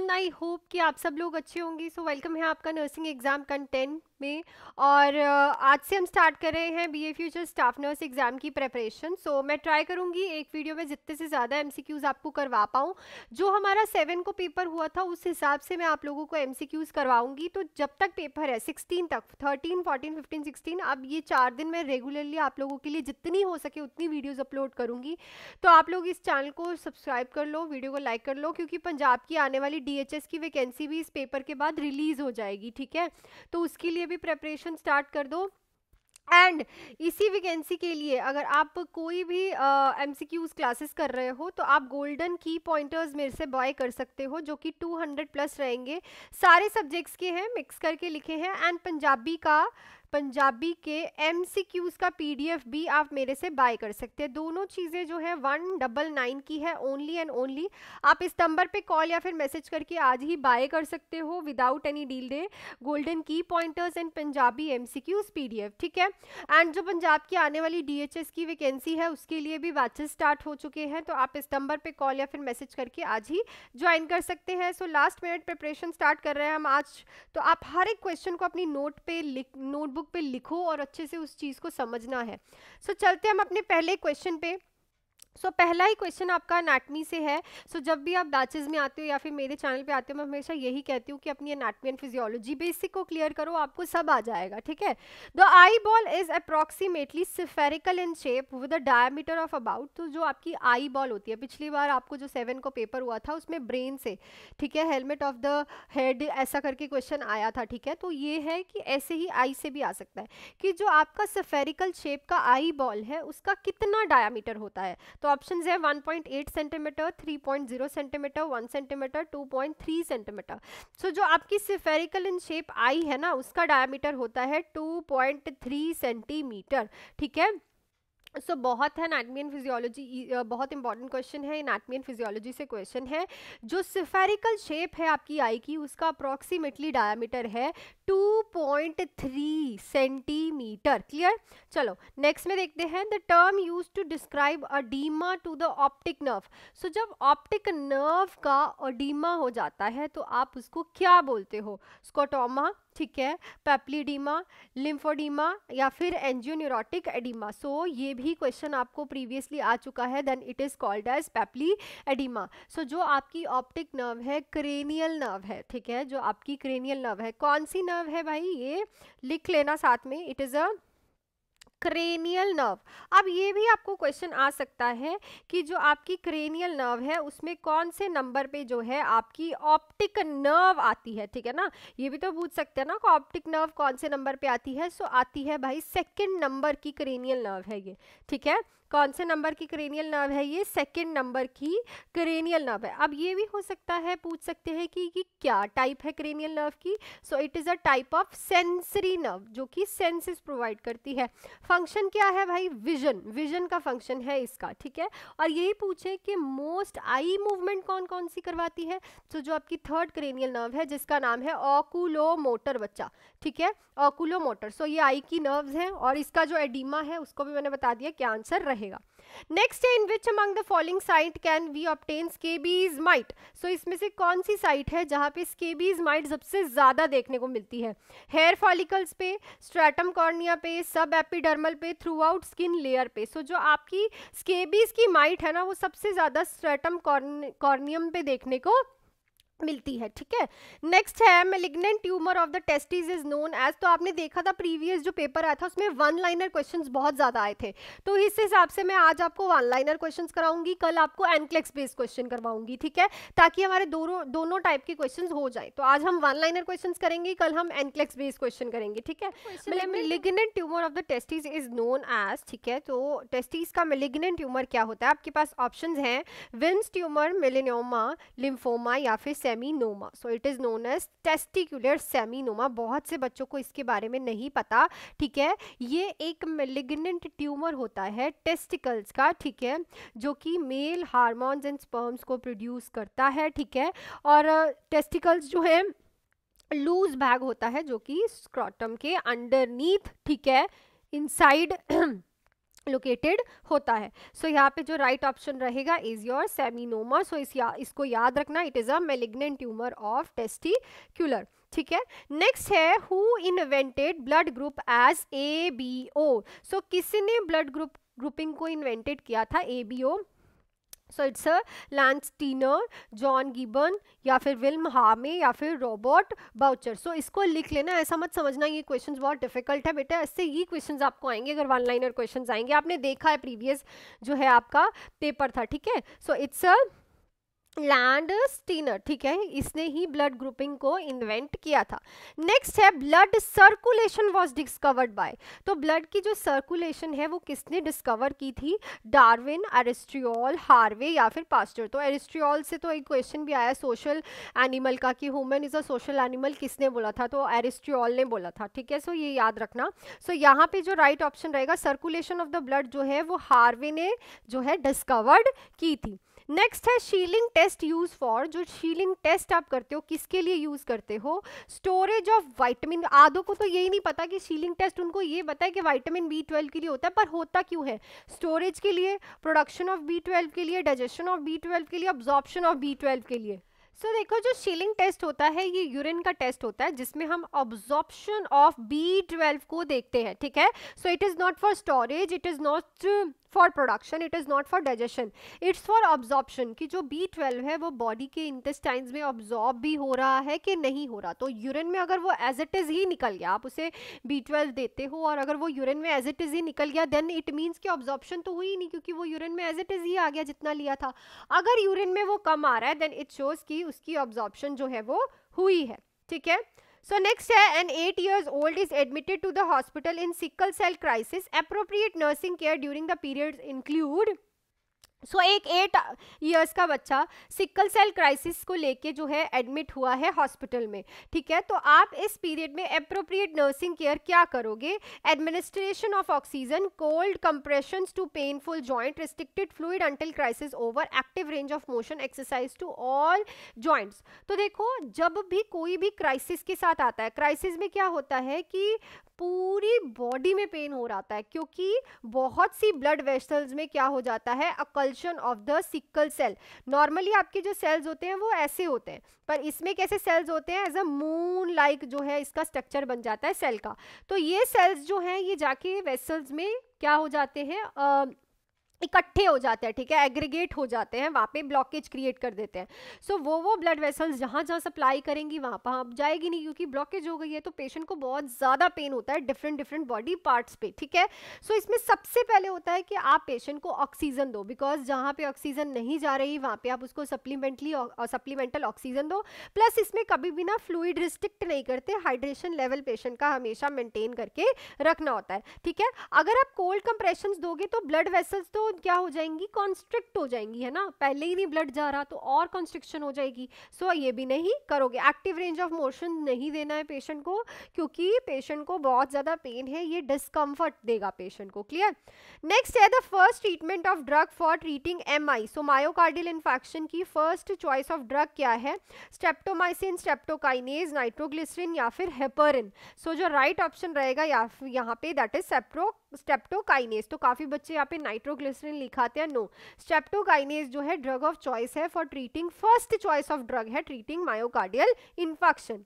Everyone I hope कि आप सब लोग अच्छे होंगे सो वेलकम है आपका नर्सिंग एग्जाम कंटेंट में और आज से हम स्टार्ट कर रहे हैं be a future staff nurse exam की प्रेपरेशन सो मैं ट्राई करूँगी एक वीडियो में जितने से ज़्यादा एम आपको करवा पाऊँ जो हमारा सेवन को पेपर हुआ था उस हिसाब से मैं आप लोगों को एम करवाऊँगी तो जब तक पेपर है सिक्सटीन तक थर्टीन फोर्टीन फिफ्टीन सिक्सटीन अब ये चार दिन मैं रेगुलरली आप लोगों के लिए जितनी हो सके उतनी वीडियोज़ अपलोड करूँगी तो आप लोग इस चैनल को सब्सक्राइब कर लो वीडियो को लाइक कर लो क्योंकि पंजाब की आने वाली डी की वैकेंसी भी इस पेपर के बाद रिलीज़ हो जाएगी ठीक है तो उसके लिए भी प्रेपरेशन स्टार्ट कर दो एंड इसी वैकेंसी के लिए अगर आप कोई भी एम सी क्यूज क्लासेस कर रहे हो तो आप गोल्डन की पॉइंटर्स मेरे से बाय कर सकते हो जो कि 200 प्लस रहेंगे सारे सब्जेक्ट्स के हैं मिक्स करके लिखे हैं एंड पंजाबी का पंजाबी के एम का पी भी आप मेरे से बाय कर सकते हैं दोनों चीज़ें जो है वन डबल नाइन की है ओनली एंड ओनली आप इस नंबर पे कॉल या फिर मैसेज करके आज ही बाय कर सकते हो without any deal day golden की pointers and Punjabi M C PDF ठीक है एंड जो पंजाब की आने वाली डी की वैकेंसी है उसके लिए भी बैचेस स्टार्ट हो चुके हैं तो आप इस नंबर पर कॉल या फिर मैसेज करके आज ही ज्वाइन कर सकते हैं so last minute preparation start कर रहे हैं हम आज तो आप हर एक क्वेश्चन को अपनी नोट पे लिख नोटबुक नोटबुक पे लिखो और अच्छे से उस चीज़ को समझना है सो so, चलते हम अपने पहले क्वेश्चन पे सो so, पहला ही क्वेश्चन आपका अनाटमी से है सो so, जब भी आप बैचेज में आते हो या फिर मेरे चैनल पे आते हो मैं हमेशा यही कहती हूँ कि अपनी अनाटमी एंड फिजियोलॉजी बेसिक को क्लियर करो आपको सब आ जाएगा ठीक है the eyeball is approximately spherical in shape with a diameter of about तो जो आपकी आई बॉल होती है पिछली बार आपको जो सेवन को पेपर हुआ था उसमें ब्रेन से ठीक है हेलमेट ऑफ द हेड ऐसा करके क्वेश्चन आया था ठीक है तो ये है कि ऐसे ही आई से भी आ सकता है कि जो आपका सफेरिकल शेप का आई बॉल है उसका कितना डायामीटर होता है तो ऑप्शन है 1.8 centimetre 3.0 centimetre 1 centimetre 2.3 centimetre so जो आपकी सिफेरिकल इन शेप आई है ना उसका डायमीटर होता है 2.3 सेंटीमीटर ठीक है सो so, बहुत है एनाटमी एंड फिजियोलॉजी बहुत इंपॉर्टेंट क्वेश्चन है एनाटमी एंड फिजियोलॉजी से क्वेश्चन है जो सिफेरिकल शेप है आपकी आई की उसका अप्रॉक्सीमेटली डायमीटर है 2.3 सेंटीमीटर क्लियर चलो नेक्स्ट में देखते हैं the term use to describe oedema to the optic nerve so जब ऑप्टिक नर्व का अडीमा हो जाता है तो आप उसको क्या बोलते हो स्कोटोमा ठीक है पेप्लीडीमा लिम्फोडीमा या फिर एंजियोन्यूरोटिक एडिमा सो ये भी क्वेश्चन आपको प्रीवियसली आ चुका है then it is called as papilloedema so जो आपकी ऑप्टिक नर्व है क्रेनियल नर्व है ठीक है जो आपकी क्रेनियल नर्व है कौन सी नर्व है भाई ये लिख लेना साथ में it is a cranial nerve अब ये भी आपको क्वेश्चन आ सकता है कि जो आपकी क्रेनियल नर्व है उसमें कौन से नंबर पे जो है आपकी ऑप्टिक नर्व आती है ठीक है ना ये भी तो पूछ सकते हैं ना कि ऑप्टिक नर्व कौन से नंबर पे आती है सो आती है भाई सेकंड नंबर की क्रेनियल नर्व है ये ठीक है कौन से नंबर की क्रेनियल नर्व है ये सेकेंड नंबर की क्रेनियल नर्व है अब ये भी हो सकता है पूछ सकते हैं कि ये क्या टाइप है क्रेनियल नर्व की so it is a type of sensory nerve जो कि सेंसेस प्रोवाइड करती है फंक्शन क्या है भाई विजन विजन का फंक्शन है इसका ठीक है और यही पूछे कि मोस्ट आई मूवमेंट कौन कौन सी करवाती है सो तो जो आपकी थर्ड क्रेनियल नर्व है जिसका नाम है ऑकुलो मोटर बच्चा ठीक है ऑकुलो मोटर सो ये आई की नर्व्स हैं और इसका जो एडिमा है उसको भी मैंने बता दिया कि आंसर रहे रहेगा नेक्स्ट है in which among the following site can we obtain scabies mite so इसमें से कौन सी साइट है जहाँ पे स्केबीज माइट सबसे ज़्यादा देखने को मिलती है हेयर फॉलिकल्स पे स्ट्रेटम कॉर्निया पे सब एपिडर्मल पे थ्रू आउट स्किन लेयर पे सो so, जो आपकी स्केबीज की माइट है ना वो सबसे ज़्यादा स्ट्रेटम कॉर्नियम पे देखने को मिलती है ठीक है नेक्स्ट है malignant tumour of the testis is known as तो आपने देखा था प्रीवियस जो पेपर आया था उसमें वन लाइनर क्वेश्चंस बहुत ज़्यादा आए थे तो इस हिसाब से मैं आज आपको वन लाइनर क्वेश्चंस कराऊंगी कल आपको एनक्लेक्स बेस्ड क्वेश्चन करवाऊंगी ठीक है ताकि हमारे दोनों दोनों टाइप के क्वेश्चन हो जाए तो आज हम वन लाइनर क्वेश्चन करेंगे कल हम एनक्लेक्स बेस्ड क्वेश्चन करेंगे ठीक है malignant tumour of the testis is known as ठीक है तो टेस्टिस का मेलिग्नेंट ट्यूमर क्या होता है आपके पास ऑप्शन है विंस ट्यूमर मेलिनोमा लिम्फोमा या फिर seminoma so it is known as testicular seminoma बहुत से बच्चों को इसके बारे में नहीं पता ठीक है ये एक मेलिग्नेंट ट्यूमर होता है टेस्टिकल्स का ठीक है जो कि मेल हारमोन्स एंड स्पर्म्स को प्रोड्यूस करता है ठीक है और टेस्टिकल्स जो है लूज बैग होता है जो कि स्क्रॉटम के अंडरनीथ ठीक है इनसाइड लोकेटेड होता है सो so, यहाँ पे जो राइट right ऑप्शन रहेगा इज योर सेमिनोमा सो इस या, इसको याद रखना it is a malignant tumour of testicular ठीक है नेक्स्ट है who invented blood group as A B O so किसी ने ब्लड ग्रुप ग्रुपिंग को इन्वेंटेड किया था A B O so it's a Landsteiner John Gibbon या फिर विल्म हामे या फिर रॉबर्ट बाउचर सो इसको लिख लेना ऐसा मत समझना ये क्वेश्चंस बहुत डिफिकल्ट है बेटा इससे ये क्वेश्चंस आपको आएंगे अगर वन लाइनर क्वेश्चंस आएंगे आपने देखा है प्रीवियस जो है आपका पेपर था ठीक है so it's a Landsteiner ठीक है इसने ही ब्लड ग्रुपिंग को इन्वेंट किया था नेक्स्ट है blood circulation was discovered by तो ब्लड की जो सर्कुलेशन है वो किसने डिस्कवर की थी डार्विन एरिस्ट्रियोल हार्वे या फिर पास्टर तो एरिस्ट्रियोल से तो एक क्वेश्चन भी आया सोशल एनिमल का कि human is a social animal किसने बोला था तो एरिस्ट्रियोल ने बोला था ठीक है सो ये याद रखना सो so, यहाँ पे जो राइट right ऑप्शन रहेगा सर्कुलेशन ऑफ द ब्लड जो है वो हार्वे ने जो है डिस्कवर्ड की थी नेक्स्ट है शीलिंग टेस्ट यूज़ फॉर जो शीलिंग टेस्ट आप करते हो किसके लिए यूज़ करते हो स्टोरेज ऑफ वाइटामिन आदो को तो यही नहीं पता कि शीलिंग टेस्ट उनको ये पता है कि वाइटामिन बी ट्वेल्व के लिए होता है पर होता क्यों है स्टोरेज के लिए प्रोडक्शन ऑफ बी ट्वेल्व के लिए डाइजेशन ऑफ बी ट्वेल्व के लिए ऑब्जॉर्प्शन ऑफ बी ट्वेल्व के लिए सो so, देखो जो शीलिंग टेस्ट होता है ये यूरिन का टेस्ट होता है जिसमें हम ऑब्जॉर्प्शन ऑफ बी ट्वेल्व को देखते हैं ठीक है so it is not for storage it is not for production it is not for digestion it's for absorption कि जो बी ट्वेल्व है वो बॉडी के इंटेस्टाइन्स में ऑब्जॉर्ब भी हो रहा है कि नहीं हो रहा तो यूरिन में अगर वो एज इट इज़ ही निकल गया आप उसे बी ट्वेल्व देते हो और अगर वो यूरिन में एज इट इज़ ही निकल गया देन इट मीन्स कि ऑब्जॉर्बशन तो हुई नहीं क्योंकि वो यूरिन में एज इट इज़ ही आ गया जितना लिया था अगर यूरिन में वो कम आ रहा है देन इट शोज़ कि उसकी ऑब्जॉर्बशन जो है वो हुई है ठीक है So next है an 8 years old is admitted to the hospital in sickle cell crisis. Appropriate nursing care during the periods include so so, एक एट ईयर्स का बच्चा सिकल सेल क्राइसिस को लेके जो है एडमिट हुआ है हॉस्पिटल में ठीक है तो आप इस पीरियड में अप्रोप्रिएट नर्सिंग केयर क्या करोगे administration of oxygen cold compression to painful joint restricted fluid until crisis over active range of motion exercise to all joints तो देखो जब भी कोई भी क्राइसिस के साथ आता है क्राइसिस में क्या होता है कि पूरी बॉडी में पेन हो रहा है क्योंकि बहुत सी ब्लड वेसल्स में क्या हो जाता है occlusion of the sickle cell normally आपके जो सेल्स होते हैं वो ऐसे होते हैं पर इसमें कैसे सेल्स होते हैं एज अ मून लाइक जो है इसका स्ट्रक्चर बन जाता है सेल का तो ये सेल्स जो हैं ये जाके वेसल्स में क्या हो जाते हैं uh, इकट्ठे हो जाते हैं ठीक है एग्रीगेट हो जाते हैं वहाँ पे ब्लॉकेज क्रिएट कर देते हैं सो so, वो वो ब्लड वेसल्स जहाँ जहाँ सप्लाई करेंगी वहाँ पर अब जाएगी नहीं क्योंकि ब्लॉकेज हो गई है तो पेशेंट को बहुत ज़्यादा पेन होता है डिफरेंट डिफरेंट बॉडी पार्ट्स पे ठीक है सो so, इसमें सबसे पहले होता है कि आप पेशेंट को ऑक्सीजन दो बिकॉज जहाँ पर ऑक्सीजन नहीं जा रही वहाँ पर आप उसको सप्लीमेंटली सप्लीमेंटल ऑक्सीजन दो प्लस इसमें कभी भी ना फ्लूड रिस्ट्रिक्ट नहीं करते हाइड्रेशन लेवल पेशेंट का हमेशा मेनटेन करके रखना होता है ठीक है अगर आप कोल्ड कंप्रेशन दोगे तो ब्लड वेसल्स तो क्या हो जाएंगी कॉन्स्ट्रिक्ट हो जाएंगी है ना पहले ही नहीं ब्लड जा रहा तो और कॉन्स्ट्रिक्शन हो जाएगी सो so, ये भी नहीं करोगे एक्टिव रेंज ऑफ मोशन नहीं देना है पेशेंट को क्योंकि पेशेंट को बहुत ज़्यादा पेन है ये डिस्कम्फर्ट देगा पेशेंट को क्लियर नेक्स्ट है the first treatment of drug for treating M so myocardial infection की फर्स्ट चॉइस ऑफ ड्रग क्या है स्टेप्टोमाइसिन स्टेप्टोकाइनेज नाइट्रोग्लिसरिन या फिर हेपरिन सो so, जो राइट right ऑप्शन रहेगा या यहाँ पे दैट इज सेप्रो स्टेप्टोकाइनेज तो काफ़ी बच्चे यहाँ पे नाइट्रोग्लिसरीन लिखाते हैं नो स्टेप्टोकाइनेज जो है ड्रग ऑफ चॉइस है for treating first choice of drug है treating myocardial infection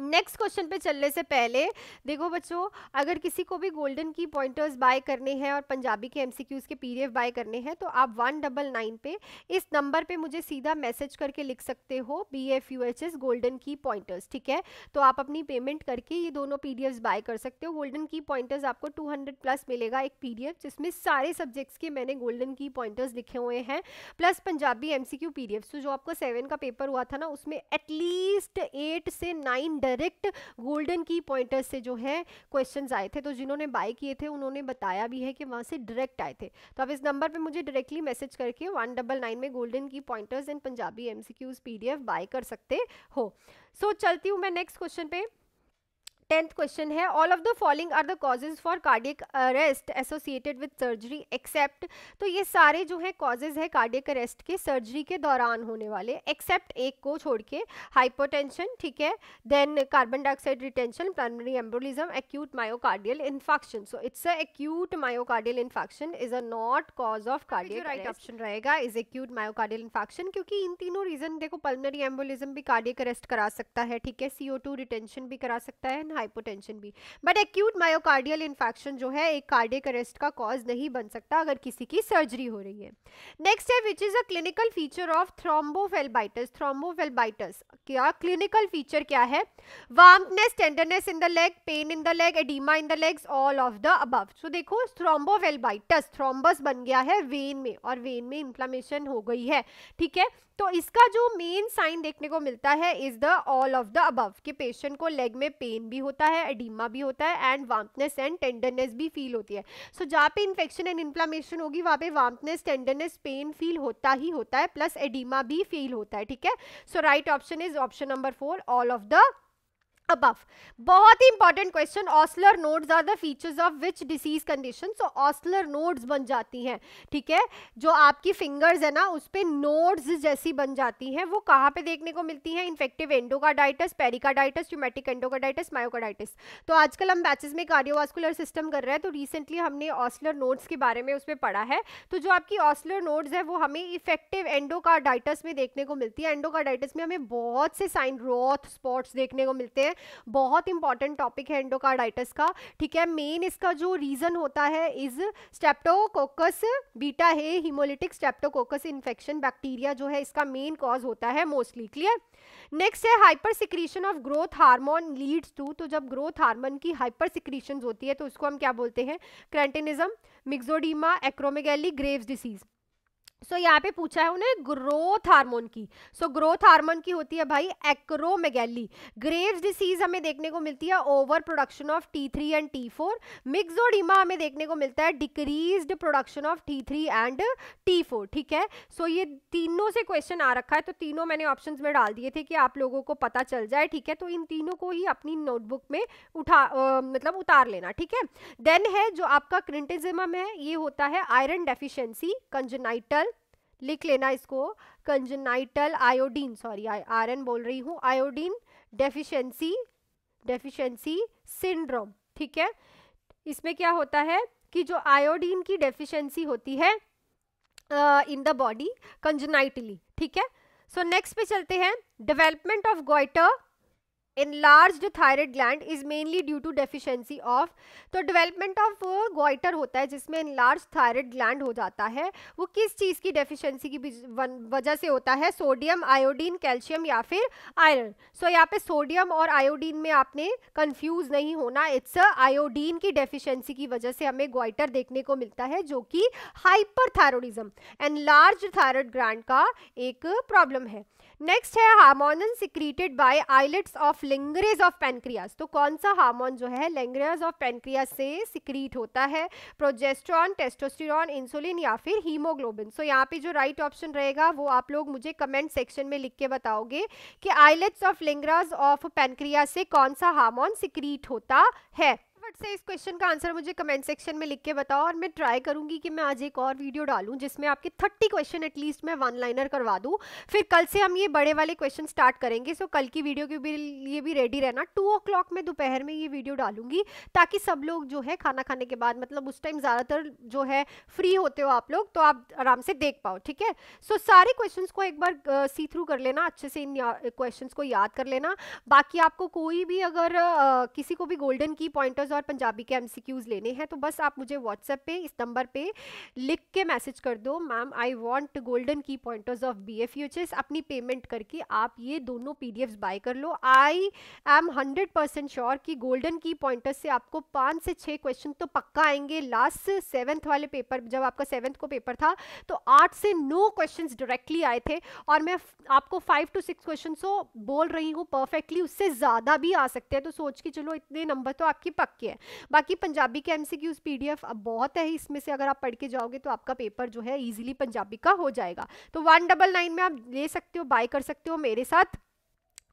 next question पे चलने से पहले देखो बच्चों अगर किसी को भी गोल्डन की पॉइंटर्स बाय करने हैं और पंजाबी के एमसीक्यूज के पीडीएफ बाय करने हैं तो आप वन डबल नाइन पे इस नंबर पे मुझे सीधा मैसेज करके लिख सकते हो B F U H S golden की पॉइंटर्स ठीक है तो आप अपनी पेमेंट करके ये दोनों पी बाय कर सकते हो गोल्डन की पॉइंटर्स आपको टू प्लस मिलेगा एक पी जिसमें सारे सब्जेक्ट्स के मैंने गोल्डन की पॉइंटर्स लिखे हुए हैं प्लस पंजाबी एम सी तो जो आपका सेवन का पेपर हुआ था ना उसमें एटलीस्ट एट से नाइन डायरेक्ट गोल्डन की पॉइंटर्स से जो है क्वेश्चंस आए थे तो जिन्होंने बाय किए थे उन्होंने बताया भी है कि वहाँ से डायरेक्ट आए थे तो आप इस नंबर पर मुझे डायरेक्टली मैसेज करके वन डबल नाइन में गोल्डन की pointers and Punjabi M C Qs buy कर सकते हो सो so, चलती हूँ मैं नेक्स्ट क्वेश्चन पर टेंथ क्वेश्चन है all of the following are the causes for cardiac arrest associated with surgery except तो ये सारे जो है कॉजेज है कार्डियक अरेस्ट के सर्जरी के दौरान होने वाले एक्सेप्ट एक को छोड़ के हाइपोटेंशन ठीक है then carbon dioxide retention primary embolism acute myocardial infection so it's a acute myocardial infection is a not cause of cardiac right option रहेगा इज एक्यूट मायोकार्डियल इन्फेक्शन क्योंकि इन तीनों रीजन देखो पल्मनरी एम्बोलिज्म भी cardiac arrest करा सकता है ठीक है सीओ रिटेंशन भी करा सकता है हाइपोटेंशन भी बट एक्यूट मायोकार्डियल इन्फेक्शन जो है एक कार्डिक अरेस्ट का कॉज नहीं बन सकता अगर किसी की सर्जरी हो रही है नेक्स्ट है which is a clinical feature of thrombophlebitis thrombophlebitis क्या क्लिनिकल फीचर क्या है warmness tenderness in the leg pain in the leg oedema in the legs all of the above so देखो थ्रोम्बोफेलबाइटस थ्रोम्बस बन गया है when में और when में इंफ्लामेशन हो गई है ठीक है तो इसका जो मेन साइन देखने को मिलता है is the all of the above कि पेशेंट को लेग में पेन भी होता है एडिमा भी होता है एंड वाम्पनेस एंड टेंडरनेस भी फील होती है सो so, जहाँ पे इन्फेक्शन एंड इन्फ्लामेशन होगी वहाँ पे वाम्पनेस टेंडरनेस पेन फील होता ही होता है प्लस एडिमा भी फील होता है ठीक है so right option is option number four all of the above बहुत ही important question Osler nodes are the features of which disease condition so Osler nodes बन जाती हैं ठीक है जो आपकी फिंगर्स है ना उस पर नोड्स जैसी बन जाती हैं वो कहाँ पे देखने को मिलती हैं इन्फेक्टिव एंडोकाडाइटिस पेरिकाडाइटिस ट्यूमेटिक एंडोकाडाइटिस मायोकाडाइटिस तो आजकल हम बैचेस में कार्डियोवास्कुलर सिस्टम कर रहे हैं तो रिसेंटली हमने ऑस्लर नोड्स के बारे में उसमें पढ़ा है तो जो आपकी ऑस्लर नोड्स है वो हमें इफेक्टिव एंडोकाडाइटिस में देखने को मिलती है एंडोकाडाइटिस में हमें बहुत से साइन रोथ स्पॉट्स देखने को मिलते हैं बहुत इंपॉर्टेंट टॉपिक है एंडोकार्डाइटिस का ठीक है मेन इसका जो रीज़न होता है इज स्टेप्टोकोकस बीटा है हिमोलिटिक स्टेप्टोकोकस इन्फेक्शन बैक्टीरिया जो है इसका मेन कॉज होता है मोस्टली क्लियर नेक्स्ट है hyper secretion of growth hormone leads to तो जब ग्रोथ हार्मोन की हाइपर सिक्रीशन होती है तो उसको हम क्या बोलते हैं cretinism myxoedema acromegaly Graves disease so so, यहाँ पे पूछा है उन्हें ग्रोथ हार्मोन की सो so, ग्रोथ हार्मोन की होती है भाई एक्रोमेगैली ग्रेव्स डिसीज हमें देखने को मिलती है over production of T three and T four myxoedema हमें देखने को मिलता है decrease production of T three and T four ठीक है सो so, ये तीनों से क्वेश्चन आ रखा है तो तीनों मैंने ऑप्शन में डाल दिए थे कि आप लोगों को पता चल जाए ठीक है तो इन तीनों को ही अपनी नोटबुक में उठा आ, मतलब उतार लेना ठीक है देन है जो आपका क्रिंटिजिम है ये होता है आयरन डेफिशेंसी कंजनाइटल लिख लेना इसको congenital iodine sorry R N बोल रही हूँ आयोडीन डेफिशिएंसी डेफिशिएंसी सिंड्रोम ठीक है इसमें क्या होता है कि जो आयोडीन की डेफिशिएंसी होती है इन द बॉडी कंजनाइटली ठीक है सो नेक्स्ट पे चलते हैं development of goitre enlarge thyroid gland is mainly due to deficiency of तो डेवलपमेंट ऑफ गोइटर होता है जिसमें इनलार्ज थायरॉयड ग्लैंड हो जाता है वो किस चीज़ की डेफिशिएंसी की वजह से होता है सोडियम आयोडीन कैल्शियम या फिर आयरन सो यहाँ पे सोडियम और आयोडीन में आपने कंफ्यूज नहीं होना इट्स आयोडीन की डेफिशियंसी की वजह से हमें ग्वाइटर देखने को मिलता है जो कि hyper thyroidism enlarge thyroid gland का एक प्रॉब्लम है नेक्स्ट है hormone secreted by islets of Langerhans of pancreas तो कौन सा हार्मोन जो है लेंग्रेज ऑफ पेनक्रियाज से सिक्रीट होता है प्रोजेस्ट्रॉन टेस्टोस्टिरॉन इंसुलिन या फिर हीमोग्लोबिन सो यहाँ पे जो राइट ऑप्शन रहेगा वो आप लोग मुझे कमेंट सेक्शन में लिख के बताओगे कि islets of Langerhans of pancreas से कौन सा हार्मोन सिक्रीट होता है फटाफट से इस क्वेश्चन का आंसर मुझे कमेंट सेक्शन में लिख के बताओ और मैं ट्राई करूंगी कि मैं आज एक और वीडियो डालूं जिसमें आपके थर्टी क्वेश्चन एटलीस्ट मैं वन लाइनर करवा दूं फिर कल से हम ये बड़े वाले क्वेश्चन स्टार्ट करेंगे सो कल की वीडियो के लिए भी रेडी रहना टू ओ में दोपहर में ये वीडियो डालूंगी ताकि सब लोग जो है खाना खाने के बाद मतलब उस टाइम ज़्यादातर जो है फ्री होते हो आप लोग तो आप आराम से देख पाओ ठीक है सो सारे क्वेश्चन को एक बार सी थ्रू कर लेना अच्छे से इन क्वेश्चन को याद कर लेना बाकी आपको कोई भी अगर किसी को भी गोल्डन की पॉइंटर्स और पंजाबी के एमसीक्यूज़ लेने हैं तो बस आप मुझे व्हाट्सएप पे इस नंबर पे लिख के मैसेज कर दो मैम आई वांट गोल्डन की पॉइंटर्स ऑफ बी एफ अपनी पेमेंट करके आप ये दोनों पी बाय कर लो I am hundred percent sure कि गोल्डन की पॉइंटर्स से आपको पाँच से छः क्वेश्चन तो पक्का आएंगे लास्ट सेवन्थ वाले पेपर जब आपका सेवन्थ को पेपर था तो आठ से नौ क्वेश्चन डायरेक्टली आए थे और मैं आपको फाइव टू सिक्स क्वेश्चन बोल रही हूँ परफेक्टली उससे ज़्यादा भी आ सकते हैं तो सोच के चलो इतने नंबर तो आपकी पक्के है बाकी पंजाबी के एमसीक्यूज पीडीएफ अब बहुत है इसमें से अगर आप पढ़ के जाओगे तो आपका पेपर जो है इजीली पंजाबी का हो जाएगा तो वन डबल नाइन में आप ले सकते हो बाय कर सकते हो मेरे साथ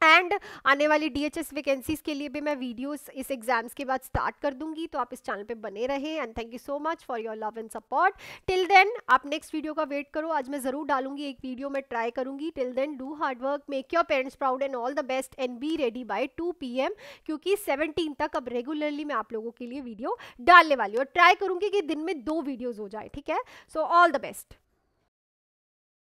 एंड आने वाली डी एच वैकेंसीज के लिए भी मैं वीडियोस इस एग्जाम्स के बाद स्टार्ट कर दूंगी तो आप इस चैनल पे बने रहें and thank you so much for your love and support till then आप नेक्स्ट वीडियो का वेट करो आज मैं ज़रूर डालूंगी एक वीडियो मैं ट्राई करूंगी till then do hard work make your parents proud and all the best and be ready bye two P M क्योंकि सेवनटीन तक अब रेगुलरली मैं आप लोगों के लिए वीडियो डालने वाली हूँ और ट्राई करूंगी कि दिन में दो वीडियोज़ हो जाए ठीक है सो ऑल द बेस्ट